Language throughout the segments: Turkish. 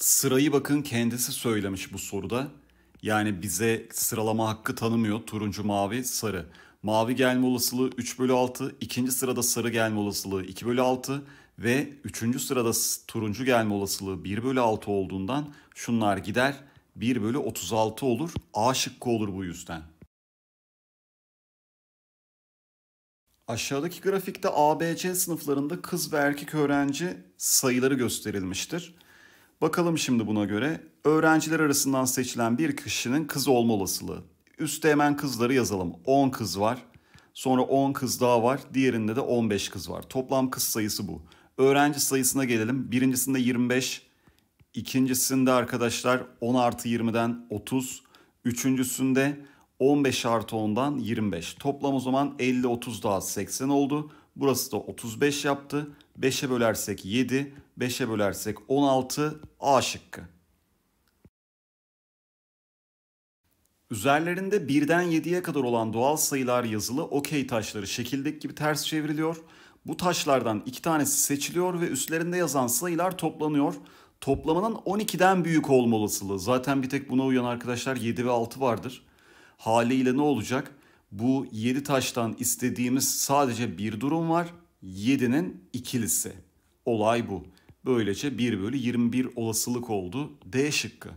Sırayı bakın kendisi söylemiş bu soruda. Yani bize sıralama hakkı tanımıyor. Turuncu, mavi, sarı. Mavi gelme olasılığı 3 bölü 6. ikinci sırada sarı gelme olasılığı 2 bölü 6. Ve üçüncü sırada turuncu gelme olasılığı 1 bölü 6 olduğundan şunlar gider. 1 bölü 36 olur. A şıkkı olur bu yüzden. Aşağıdaki grafikte ABC sınıflarında kız ve erkek öğrenci sayıları gösterilmiştir. Bakalım şimdi buna göre öğrenciler arasından seçilen bir kişinin kız olma olasılığı. Üste hemen kızları yazalım. 10 kız var. Sonra 10 kız daha var. Diğerinde de 15 kız var. Toplam kız sayısı bu. Öğrenci sayısına gelelim. Birincisinde 25, ikincisinde arkadaşlar 10 artı 20'den 30, üçüncüsünde 15 artı 10'dan 25. Toplam o zaman 50-30 daha 80 oldu. Burası da 35 yaptı. 5'e bölersek 7, 5'e bölersek 16 A şıkkı. Üzerlerinde 1'den 7'ye kadar olan doğal sayılar yazılı okey taşları şekildeki gibi ters çevriliyor. Bu taşlardan iki tanesi seçiliyor ve üstlerinde yazan sayılar toplanıyor. Toplamının 12'den büyük olma olasılığı. Zaten bir tek buna uyan arkadaşlar 7 ve 6 vardır. Haliyle ne olacak? Bu 7 taştan istediğimiz sadece bir durum var. 7'nin ikilisi. Olay bu. Böylece 1 bölü 21 olasılık oldu. D şıkkı.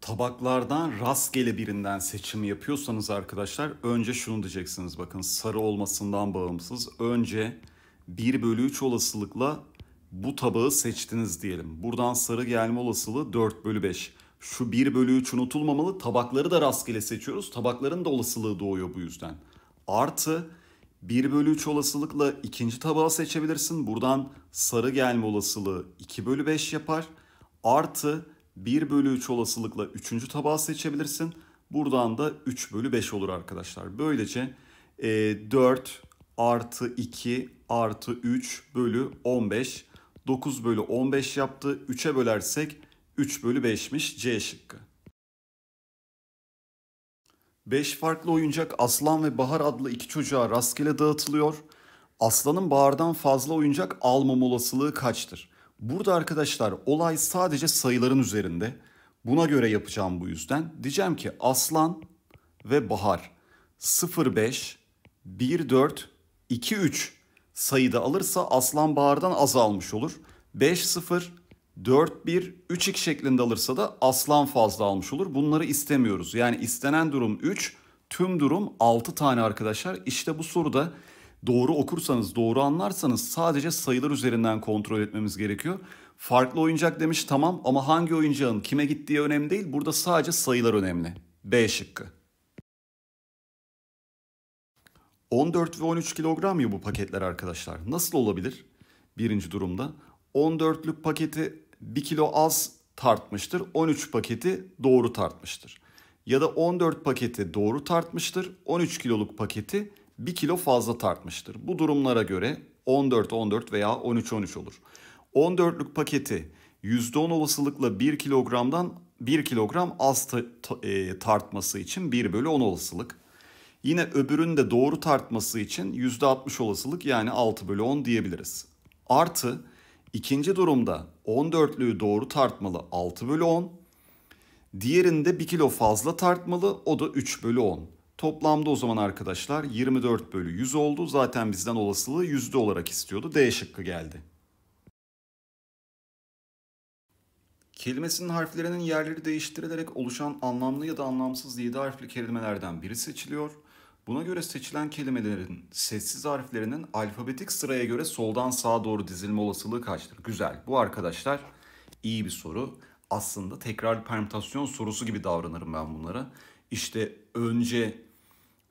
Tabaklardan rastgele birinden seçim yapıyorsanız arkadaşlar önce şunu diyeceksiniz bakın sarı olmasından bağımsız. Önce 1 bölü 3 olasılıkla bu tabağı seçtiniz diyelim. Buradan sarı gelme olasılığı 4 bölü 5 şu 1 bölü 3 unutulmamalı. Tabakları da rastgele seçiyoruz. Tabakların da olasılığı doğuyor bu yüzden. Artı 1 bölü 3 olasılıkla ikinci tabağı seçebilirsin. Buradan sarı gelme olasılığı 2 bölü 5 yapar. Artı 1 bölü 3 olasılıkla üçüncü tabağı seçebilirsin. Buradan da 3 bölü 5 olur arkadaşlar. Böylece e, 4 artı 2 artı 3 bölü 15. 9 bölü 15 yaptı. 3'e bölersek 3 bölü 5'miş C şıkkı. 5 farklı oyuncak Aslan ve Bahar adlı iki çocuğa rastgele dağıtılıyor. Aslan'ın Bahar'dan fazla oyuncak almam olasılığı kaçtır? Burada arkadaşlar olay sadece sayıların üzerinde. Buna göre yapacağım bu yüzden. Diyeceğim ki Aslan ve Bahar 05 14 23 sayıda alırsa Aslan Bahar'dan az almış olur. 5 0 4-1-3-2 şeklinde alırsa da aslan fazla almış olur. Bunları istemiyoruz. Yani istenen durum 3, tüm durum 6 tane arkadaşlar. İşte bu soruda doğru okursanız, doğru anlarsanız sadece sayılar üzerinden kontrol etmemiz gerekiyor. Farklı oyuncak demiş tamam ama hangi oyuncağın kime gittiği önemli değil. Burada sadece sayılar önemli. B şıkkı. 14 ve 13 kilogram ya bu paketler arkadaşlar. Nasıl olabilir? Birinci durumda 14'lük paketi 1 kilo az tartmıştır. 13 paketi doğru tartmıştır. Ya da 14 paketi doğru tartmıştır. 13 kiloluk paketi 1 kilo fazla tartmıştır. Bu durumlara göre 14 14 veya 13 13 olur. 14'lük paketi %10 olasılıkla 1 kilogramdan 1 kilogram az ta, ta, e, tartması için 1 bölü 10 olasılık. Yine öbürünün de doğru tartması için %60 olasılık yani 6 bölü 10 diyebiliriz. Artı İkinci durumda 14'lüyü doğru tartmalı 6 bölü 10. Diğerinde 1 kilo fazla tartmalı o da 3 bölü 10. Toplamda o zaman arkadaşlar 24 bölü 100 oldu. Zaten bizden olasılığı yüzde olarak istiyordu. D şıkkı geldi. Kelimesinin harflerinin yerleri değiştirilerek oluşan anlamlı ya da anlamsız 7 harfli kelimelerden biri seçiliyor. Buna göre seçilen kelimelerin sessiz harflerinin alfabetik sıraya göre soldan sağa doğru dizilme olasılığı kaçtır? Güzel. Bu arkadaşlar iyi bir soru. Aslında tekrar permütasyon sorusu gibi davranırım ben bunlara. İşte önce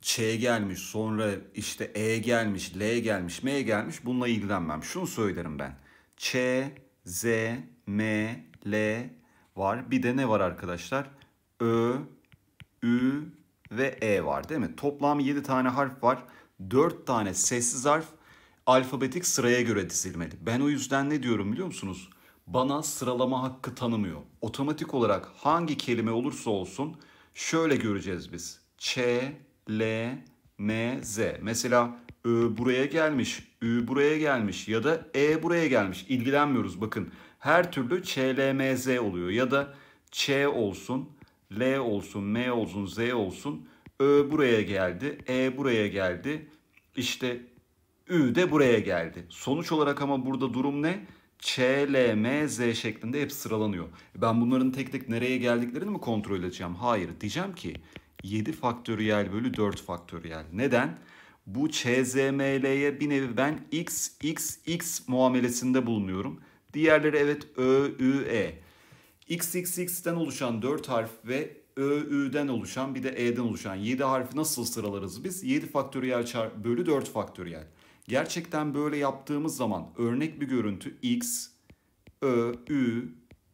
Ç gelmiş, sonra işte E gelmiş, L gelmiş, M gelmiş. Bununla ilgilenmem. Şunu söylerim ben. Ç, Z, M, L var. Bir de ne var arkadaşlar? Ö, Ü, ve E var değil mi? Toplam 7 tane harf var. 4 tane sessiz harf alfabetik sıraya göre dizilmeli. Ben o yüzden ne diyorum biliyor musunuz? Bana sıralama hakkı tanımıyor. Otomatik olarak hangi kelime olursa olsun şöyle göreceğiz biz. Ç, L, M, Z. Mesela Ö buraya gelmiş, Ü buraya gelmiş ya da E buraya gelmiş. İlgilenmiyoruz bakın. Her türlü ç l m z oluyor ya da Ç olsun, L olsun, M olsun, Z olsun. Ö buraya geldi, E buraya geldi. İşte Ü de buraya geldi. Sonuç olarak ama burada durum ne? Ç, L, M, Z şeklinde hep sıralanıyor. Ben bunların tek tek nereye geldiklerini mi kontrol edeceğim? Hayır. Diyeceğim ki 7 faktöriyel bölü 4 faktöriyel. Neden? Bu Ç, Z, M, L'ye bir nevi ben X, X, X muamelesinde bulunuyorum. Diğerleri evet Ö, Ü, E. XXX'den oluşan 4 harf ve ÖÜ'den oluşan bir de E'den oluşan 7 harfi nasıl sıralarız biz? 7 faktöriyel bölü 4 faktöriyel. Gerçekten böyle yaptığımız zaman örnek bir görüntü X, Ö, Ü,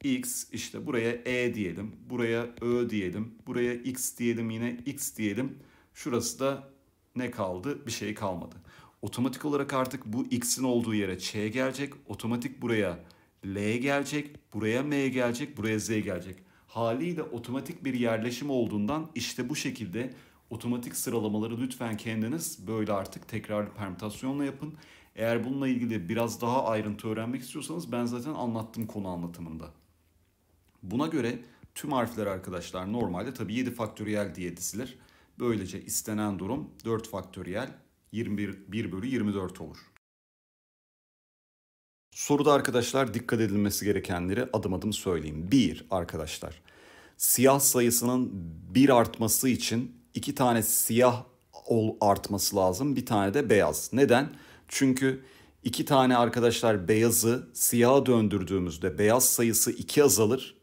X işte buraya E diyelim, buraya Ö diyelim, buraya X diyelim yine X diyelim. Şurası da ne kaldı? Bir şey kalmadı. Otomatik olarak artık bu X'in olduğu yere Ç gelecek. Otomatik buraya L'ye gelecek, buraya M'ye gelecek, buraya Z gelecek. Haliyle otomatik bir yerleşim olduğundan işte bu şekilde otomatik sıralamaları lütfen kendiniz böyle artık tekrarlı permütasyonla yapın. Eğer bununla ilgili biraz daha ayrıntı öğrenmek istiyorsanız ben zaten anlattım konu anlatımında. Buna göre tüm harfler arkadaşlar normalde tabii 7 faktöriyel diye dizilir. Böylece istenen durum 4 faktöriyel 21 1 bölü 24 olur. Soruda arkadaşlar dikkat edilmesi gerekenleri adım adım söyleyeyim. Bir arkadaşlar siyah sayısının bir artması için iki tane siyah ol artması lazım bir tane de beyaz. Neden? Çünkü iki tane arkadaşlar beyazı siyaha döndürdüğümüzde beyaz sayısı 2 azalır.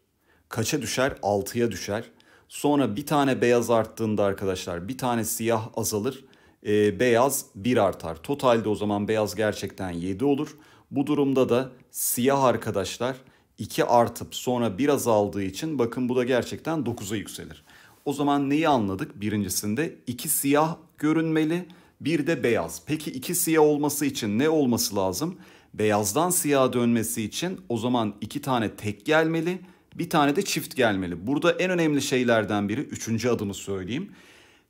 Kaça düşer? 6'ya düşer. Sonra bir tane beyaz arttığında arkadaşlar bir tane siyah azalır. E, beyaz 1 artar. Totalde o zaman beyaz gerçekten 7 olur. Bu durumda da siyah arkadaşlar 2 artıp sonra bir azaldığı için bakın bu da gerçekten 9'a yükselir. O zaman neyi anladık? Birincisinde 2 siyah görünmeli, bir de beyaz. Peki 2 siyah olması için ne olması lazım? Beyazdan siyaha dönmesi için o zaman 2 tane tek gelmeli, bir tane de çift gelmeli. Burada en önemli şeylerden biri üçüncü adımı söyleyeyim.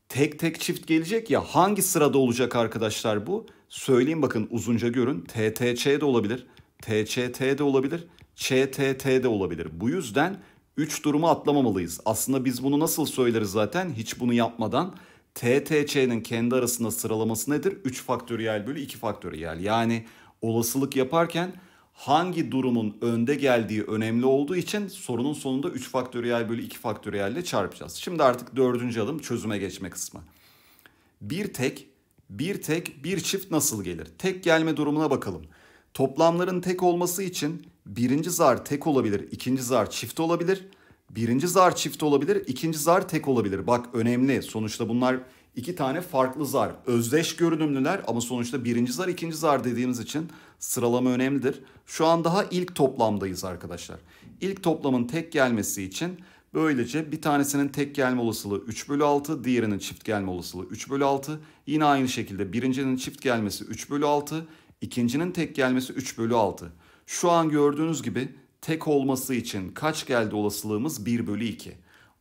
Tek tek çift gelecek ya hangi sırada olacak arkadaşlar bu? Söyleyeyim bakın uzunca görün. TTÇ de olabilir. TCT de olabilir. ÇTT de olabilir. Bu yüzden 3 durumu atlamamalıyız. Aslında biz bunu nasıl söyleriz zaten hiç bunu yapmadan? TTC'nin kendi arasında sıralaması nedir? 3 faktöriyel bölü 2 faktöriyel. Yani olasılık yaparken hangi durumun önde geldiği önemli olduğu için sorunun sonunda 3 faktöriyel bölü 2 faktöriyel ile çarpacağız. Şimdi artık dördüncü adım çözüme geçme kısmı. Bir tek bir tek, bir çift nasıl gelir? Tek gelme durumuna bakalım. Toplamların tek olması için birinci zar tek olabilir, ikinci zar çift olabilir. Birinci zar çift olabilir, ikinci zar tek olabilir. Bak önemli. Sonuçta bunlar iki tane farklı zar. Özdeş görünümlüler ama sonuçta birinci zar, ikinci zar dediğimiz için sıralama önemlidir. Şu an daha ilk toplamdayız arkadaşlar. İlk toplamın tek gelmesi için Böylece bir tanesinin tek gelme olasılığı 3 bölü 6, diğerinin çift gelme olasılığı 3 bölü 6. Yine aynı şekilde birincinin çift gelmesi 3 bölü 6, ikincinin tek gelmesi 3 bölü 6. Şu an gördüğünüz gibi tek olması için kaç geldi olasılığımız 1 bölü 2.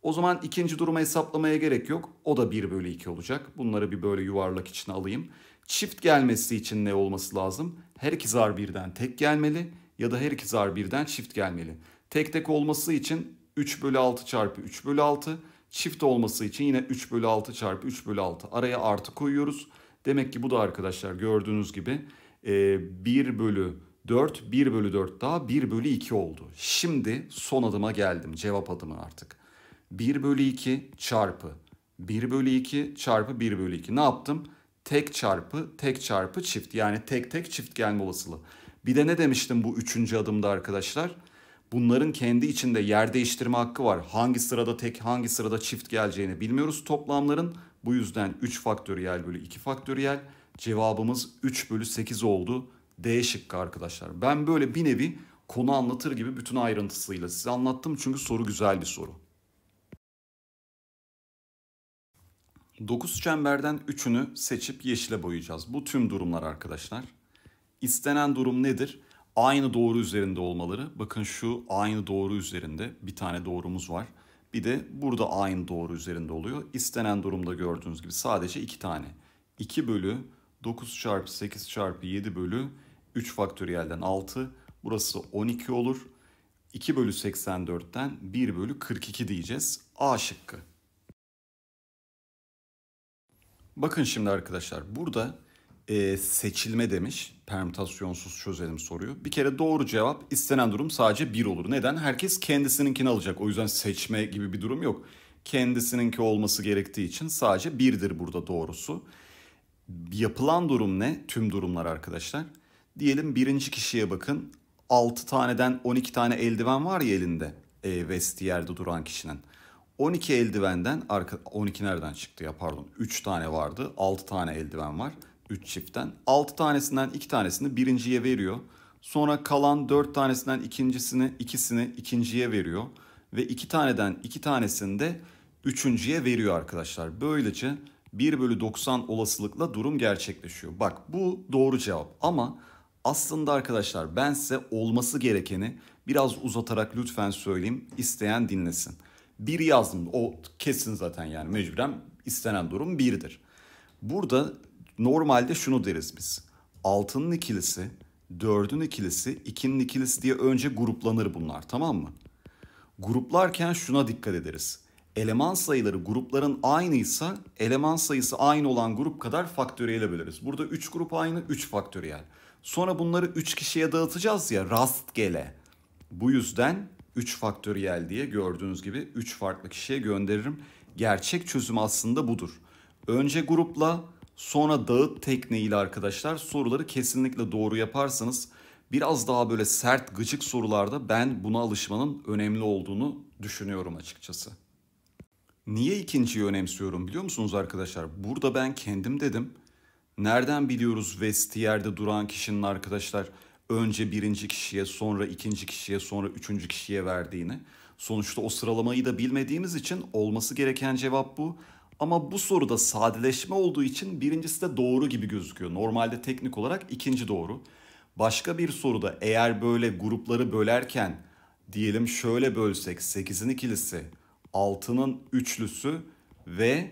O zaman ikinci durumu hesaplamaya gerek yok. O da 1 bölü 2 olacak. Bunları bir böyle yuvarlak içine alayım. Çift gelmesi için ne olması lazım? Her iki zar birden tek gelmeli ya da her iki zar birden çift gelmeli. Tek tek olması için 3 bölü 6 çarpı 3 bölü 6. Çift olması için yine 3 bölü 6 çarpı 3 bölü 6. Araya artı koyuyoruz. Demek ki bu da arkadaşlar gördüğünüz gibi 1 e, bölü 4, 1 bölü 4 daha 1 bölü 2 oldu. Şimdi son adıma geldim. Cevap adımı artık. 1 bölü 2 çarpı 1 bölü 2 çarpı 1 bölü 2. Ne yaptım? Tek çarpı tek çarpı çift. Yani tek tek çift gelme olasılığı. Bir de ne demiştim bu üçüncü adımda arkadaşlar? Arkadaşlar Bunların kendi içinde yer değiştirme hakkı var. Hangi sırada tek, hangi sırada çift geleceğini bilmiyoruz toplamların. Bu yüzden 3 faktöriyel bölü 2 faktöriyel cevabımız 3 bölü 8 oldu. D şıkkı arkadaşlar. Ben böyle bir nevi konu anlatır gibi bütün ayrıntısıyla size anlattım. Çünkü soru güzel bir soru. 9 çemberden 3'ünü seçip yeşile boyayacağız. Bu tüm durumlar arkadaşlar. İstenen durum nedir? aynı doğru üzerinde olmaları. Bakın şu aynı doğru üzerinde bir tane doğrumuz var. Bir de burada aynı doğru üzerinde oluyor. İstenen durumda gördüğünüz gibi sadece iki tane. 2 bölü 9 çarpı 8 çarpı 7 bölü 3 faktöriyelden 6. Burası 12 olur. 2 bölü 84'ten 1 bölü 42 diyeceğiz. A şıkkı. Bakın şimdi arkadaşlar burada e, seçilme demiş. Permütasyonsuz çözelim soruyu. Bir kere doğru cevap istenen durum sadece bir olur. Neden? Herkes kendisininkini alacak. O yüzden seçme gibi bir durum yok. Kendisininki olması gerektiği için sadece birdir burada doğrusu. Yapılan durum ne? Tüm durumlar arkadaşlar. Diyelim birinci kişiye bakın. 6 taneden 12 tane eldiven var ya elinde. E, vestiyerde duran kişinin. 12 eldivenden arka 12 nereden çıktı ya pardon 3 tane vardı 6 tane eldiven var 3 çiftten. 6 tanesinden 2 tanesini birinciye veriyor. Sonra kalan 4 tanesinden ikincisini, ikisini ikinciye veriyor. Ve 2 taneden 2 tanesini de üçüncüye veriyor arkadaşlar. Böylece 1 bölü 90 olasılıkla durum gerçekleşiyor. Bak bu doğru cevap ama aslında arkadaşlar ben size olması gerekeni biraz uzatarak lütfen söyleyeyim. İsteyen dinlesin. 1 yazdım o kesin zaten yani mecburen istenen durum 1'dir. Burada Normalde şunu deriz biz. Altının ikilisi, dördün ikilisi, ikinin ikilisi diye önce gruplanır bunlar tamam mı? Gruplarken şuna dikkat ederiz. Eleman sayıları grupların aynıysa eleman sayısı aynı olan grup kadar faktöriyele böleriz. Burada 3 grup aynı 3 faktöriyel. Sonra bunları 3 kişiye dağıtacağız ya rastgele. Bu yüzden 3 faktöriyel diye gördüğünüz gibi 3 farklı kişiye gönderirim. Gerçek çözüm aslında budur. Önce grupla Sonra dağıt tekniğiyle arkadaşlar soruları kesinlikle doğru yaparsanız biraz daha böyle sert gıcık sorularda ben buna alışmanın önemli olduğunu düşünüyorum açıkçası. Niye ikinciyi önemsiyorum biliyor musunuz arkadaşlar? Burada ben kendim dedim. Nereden biliyoruz vestiyerde duran kişinin arkadaşlar önce birinci kişiye sonra ikinci kişiye sonra üçüncü kişiye verdiğini? Sonuçta o sıralamayı da bilmediğimiz için olması gereken cevap bu. Ama bu soruda sadeleşme olduğu için birincisi de doğru gibi gözüküyor. Normalde teknik olarak ikinci doğru. Başka bir soruda eğer böyle grupları bölerken diyelim şöyle bölsek 8'in ikilisi, 6'nın üçlüsü ve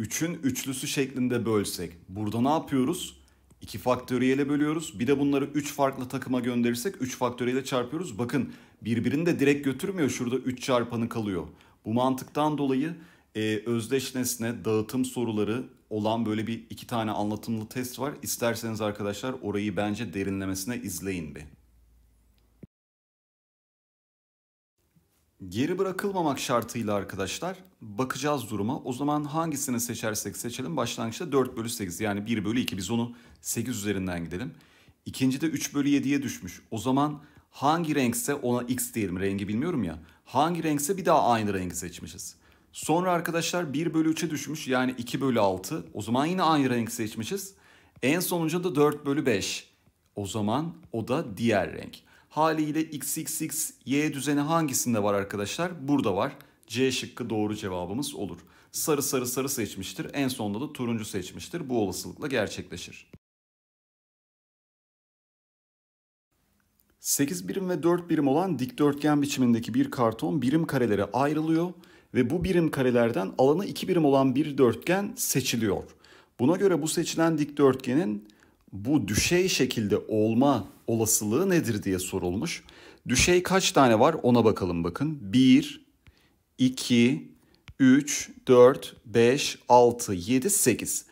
3'ün üçlüsü şeklinde bölsek. Burada ne yapıyoruz? 2 faktöriyele bölüyoruz. Bir de bunları 3 farklı takıma gönderirsek 3 faktöriyele çarpıyoruz. Bakın birbirini de direkt götürmüyor. Şurada 3 çarpanı kalıyor. Bu mantıktan dolayı e, özdeş nesne dağıtım soruları olan böyle bir iki tane anlatımlı test var. İsterseniz arkadaşlar orayı bence derinlemesine izleyin bir. Geri bırakılmamak şartıyla arkadaşlar bakacağız duruma. O zaman hangisini seçersek seçelim. Başlangıçta 4 bölü 8 yani 1 bölü 2 biz onu 8 üzerinden gidelim. İkinci de 3 bölü 7'ye düşmüş. O zaman hangi renkse ona x diyelim rengi bilmiyorum ya. Hangi renkse bir daha aynı rengi seçmişiz. Sonra arkadaşlar 1 bölü 3'e düşmüş yani 2 bölü 6. O zaman yine aynı renk seçmişiz. En sonunca da 4 bölü 5. O zaman o da diğer renk. Haliyle xxx y düzeni hangisinde var arkadaşlar? Burada var. C şıkkı doğru cevabımız olur. Sarı sarı sarı seçmiştir. En sonunda da turuncu seçmiştir. Bu olasılıkla gerçekleşir. 8 birim ve 4 birim olan dikdörtgen biçimindeki bir karton birim karelere ayrılıyor ve bu birim karelerden alanı 2 birim olan bir dörtgen seçiliyor. Buna göre bu seçilen dikdörtgenin bu düşey şekilde olma olasılığı nedir diye sorulmuş. Düşey kaç tane var ona bakalım bakın. 1, 2, 3, 4, 5, 6, 7, 8.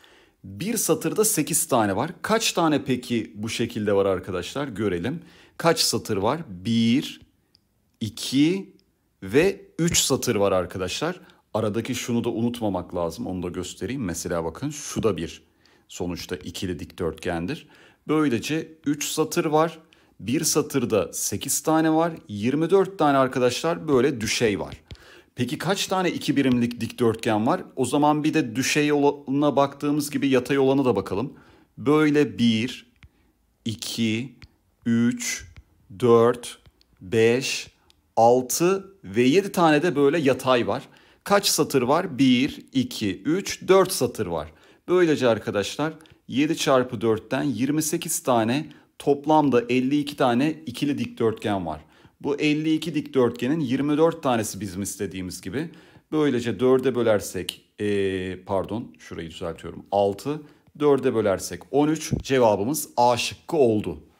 Bir satırda 8 tane var. Kaç tane peki bu şekilde var arkadaşlar görelim. Kaç satır var? 1, 2, ve 3 satır var arkadaşlar. Aradaki şunu da unutmamak lazım. Onu da göstereyim. Mesela bakın şu da bir sonuçta ikili dikdörtgendir. Böylece 3 satır var. Bir satırda 8 tane var. 24 tane arkadaşlar böyle düşey var. Peki kaç tane iki birimlik dikdörtgen var? O zaman bir de düşey olanına baktığımız gibi yatay olanı da bakalım. Böyle 1, 2, 3, 4, 5, 6 ve 7 tane de böyle yatay var. Kaç satır var? 1, 2, 3, 4 satır var. Böylece arkadaşlar 7 çarpı 4'ten 28 tane toplamda 52 tane ikili dikdörtgen var. Bu 52 dikdörtgenin 24 tanesi bizim istediğimiz gibi. Böylece 4'e bölersek ee, pardon şurayı düzeltiyorum 6 4'e bölersek 13 cevabımız A şıkkı oldu.